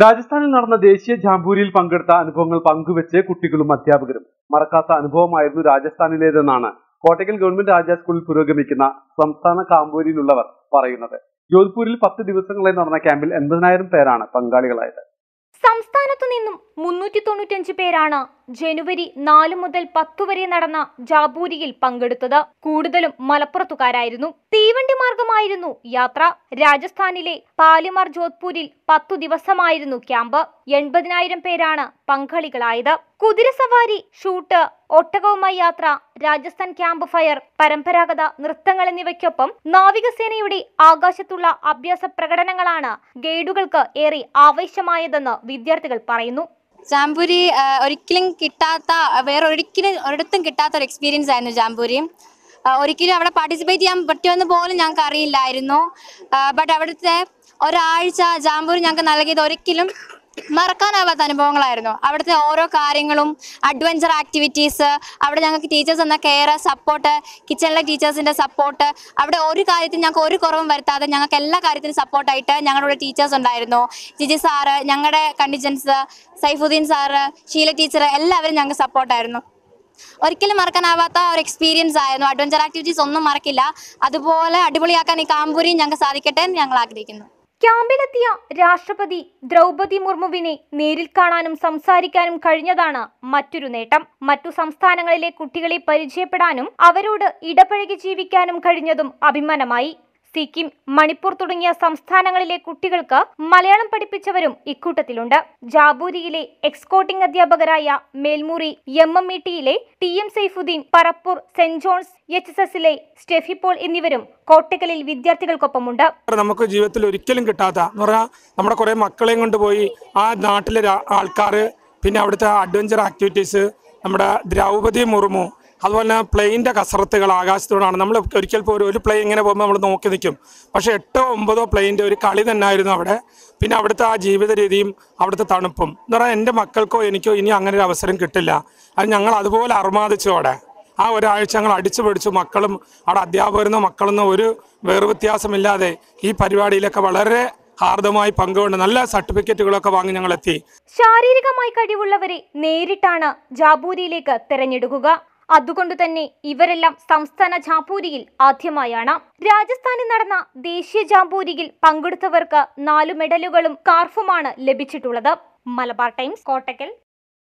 രാജസ്ഥാനിൽ നടന്ന ദേശീയ ജാമ്പൂരിയിൽ പങ്കെടുത്ത അനുഭവങ്ങൾ പങ്കുവെച്ച് കുട്ടികളും അധ്യാപകരും മറക്കാത്ത അനുഭവമായിരുന്നു രാജസ്ഥാനിലേതെന്നാണ് കോട്ടയ്ക്കൽ ഗവൺമെന്റ് രാജ സ്കൂളിൽ പുരോഗമിക്കുന്ന സംസ്ഥാന കാമ്പൂരിയിലുള്ളവർ പറയുന്നത് ജോധ്പൂരിൽ പത്ത് ദിവസങ്ങളായി നടന്ന ക്യാമ്പിൽ എൺപതിനായിരം പേരാണ് പങ്കാളികളായത് സംസ്ഥാനത്തു നിന്നും മുന്നൂറ്റി തൊണ്ണൂറ്റഞ്ച് പേരാണ് ജനുവരി നാല് മുതൽ പത്ത് വരെ നടന്ന ജാബൂരിയിൽ പങ്കെടുത്തത് കൂടുതലും മലപ്പുറത്തുകാരായിരുന്നു തീവണ്ടി മാർഗമായിരുന്നു യാത്ര രാജസ്ഥാനിലെ പാലിമാർ ജോധ്പൂരിൽ പത്തു ദിവസമായിരുന്നു ക്യാമ്പ് എൺപതിനായിരം പേരാണ് പങ്കാളികളായത് കുതിര സവാരി ഷൂട്ട് ഒട്ടകവുമായി യാത്ര രാജസ്ഥാൻ ക്യാമ്പ് ഫയർ പരമ്പരാഗത നൃത്തങ്ങൾ എന്നിവയ്ക്കൊപ്പം നാവികസേനയുടെ ആകാശത്തുള്ള അഭ്യാസ പ്രകടനങ്ങളാണ് ഗൈഡുകൾക്ക് ഏറെ ആവശ്യമായതെന്ന് വിദ്യാർത്ഥികൾ പറയുന്നു ജാംബൂരി ഒരിക്കലും കിട്ടാത്ത വേറെ ഒരിക്കലും ഒരിടത്തും കിട്ടാത്ത ഒരു എക്സ്പീരിയൻസ് ആയിരുന്നു ജാംബൂരി ഒരിക്കലും അവിടെ പാർട്ടിസിപ്പേറ്റ് ചെയ്യാൻ പറ്റുമെന്ന് പോലും ഞങ്ങൾക്ക് അറിയില്ലായിരുന്നു ബട്ട് അവിടുത്തെ ഒരാഴ്ച ജാംബൂരി ഞങ്ങൾക്ക് നൽകിയത് ഒരിക്കലും മറക്കാനാവാത്ത അനുഭവങ്ങളായിരുന്നു അവിടുത്തെ ഓരോ കാര്യങ്ങളും അഡ്വഞ്ചർ ആക്ടിവിറ്റീസ് അവിടെ ഞങ്ങൾക്ക് ടീച്ചേഴ്സ് എന്ന കെയർ സപ്പോർട്ട് കിച്ചണിലെ ടീച്ചേഴ്സിൻ്റെ സപ്പോർട്ട് അവിടെ ഒരു കാര്യത്തിൽ ഞങ്ങൾക്ക് ഒരു കുറവും വരുത്താതെ ഞങ്ങൾക്ക് എല്ലാ കാര്യത്തിനും സപ്പോർട്ടായിട്ട് ഞങ്ങളുടെ ടീച്ചേഴ്സ് ഉണ്ടായിരുന്നു ജിജി സാറ് ഞങ്ങളുടെ contingents Saifuddin sir Sheela teacher എല്ലാവരും ഞങ്ങൾക്ക് സപ്പോർട്ടായിരുന്നു ഒരിക്കലും മറക്കാനാവാത്ത ഒരു എക്സ്പീരിയൻസ് ആയിരുന്നു അഡ്വഞ്ചർ ആക്ടിവിറ്റീസ് ഒന്നും മറക്കില്ല അതുപോലെ അടിപൊളിയാക്കാൻ ഈ കാമ്പൂരിയും ഞങ്ങൾക്ക് സാധിക്കട്ടെ എന്ന് ഞങ്ങൾ ആഗ്രഹിക്കുന്നു ക്യാമ്പിലെത്തിയ രാഷ്ട്രപതി ദ്രൗപതി മുർമുവിനെ നേരിൽ കാണാനും സംസാരിക്കാനും കഴിഞ്ഞതാണ് മറ്റൊരു നേട്ടം മറ്റു സംസ്ഥാനങ്ങളിലെ കുട്ടികളെ പരിചയപ്പെടാനും അവരോട് ഇടപഴകി ജീവിക്കാനും കഴിഞ്ഞതും അഭിമാനമായി സിക്കിം മണിപ്പൂർ തുടങ്ങിയ സംസ്ഥാനങ്ങളിലെ കുട്ടികൾക്ക് മലയാളം പഠിപ്പിച്ചവരും ഇക്കൂട്ടത്തിലുണ്ട് ജാബൂരിയിലെ എക്സ്കോട്ടിംഗ് അധ്യാപകരായ മേൽമുറി എം എം ഇ ടിയിലെ T M Saifuddin Parappur saint John's H S എസിലെ സ്റ്റെഫിപോൾ എന്നിവരും കോട്ടക്കലിൽ വിദ്യാർത്ഥികൾക്കൊപ്പമുണ്ട് നമുക്ക് ജീവിതത്തിൽ ഒരിക്കലും കിട്ടാത്ത എന്ന് പറഞ്ഞാൽ നമ്മുടെ കുറെ മക്കളെയും കൊണ്ടുപോയി ആ നാട്ടിലെ ആൾക്കാർ പിന്നെ അവിടുത്തെ അഡ്വഞ്ചർ ആക്ടിവിറ്റീസ് നമ്മുടെ ദ്രൗപതി മുർമു അതുപോലെ തന്നെ പ്ലെയിൻ്റെ കസറത്തുകൾ ആകാശത്തോടാണ് നമ്മൾ ഒരിക്കൽ പോലും ഒരു പ്ലെയിൻ ഇങ്ങനെ പോകുമ്പോൾ നമ്മൾ നോക്കി നിൽക്കും പക്ഷേ എട്ടോ ഒമ്പതോ പ്ലെയിൻ്റെ ഒരു കളി തന്നെ ആയിരുന്നു അവിടെ പിന്നെ അവിടുത്തെ ആ ജീവിത രീതിയും അവിടുത്തെ തണുപ്പും എന്ന് പറഞ്ഞാൽ എൻ്റെ മക്കൾക്കോ എനിക്കോ ഇനി അങ്ങനെ ഒരു അവസരം കിട്ടില്ല അത് ഞങ്ങൾ അതുപോലെ അർമാദിച്ചു അവിടെ ആ ഒരാഴ്ച ഞങ്ങൾ അടിച്ചു പിടിച്ചു മക്കളും അവിടെ അധ്യാപകരെന്നോ മക്കളെന്നോ ഒരു വേർവ്യത്യാസമില്ലാതെ ഈ പരിപാടിയിലൊക്കെ വളരെ ഹാർദമായി പങ്കുകൊണ്ട് നല്ല സർട്ടിഫിക്കറ്റുകളൊക്കെ വാങ്ങി ഞങ്ങൾ എത്തി ശാരീരികമായി കഴിവുള്ളവരെ നേരിട്ടാണ് ജാബൂരിയിലേക്ക് തെരഞ്ഞെടുക്കുക അതുകൊണ്ട് തന്നെ ഇവരെല്ലാം സംസ്ഥാന ജാമ്പൂരിയിൽ ആദ്യമായാണ് രാജസ്ഥാനിൽ നടന്ന ദേശീയ ജാമ്പൂരിയിൽ പങ്കെടുത്തവർക്ക് നാല് മെഡലുകളും കാർഫുമാണ് ലഭിച്ചിട്ടുള്ളത് മലബാർ ടൈംസ് കോട്ടക്കൽ